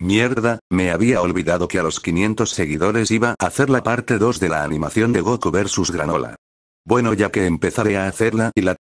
Mierda, me había olvidado que a los 500 seguidores iba a hacer la parte 2 de la animación de Goku vs Granola. Bueno ya que empezaré a hacerla y la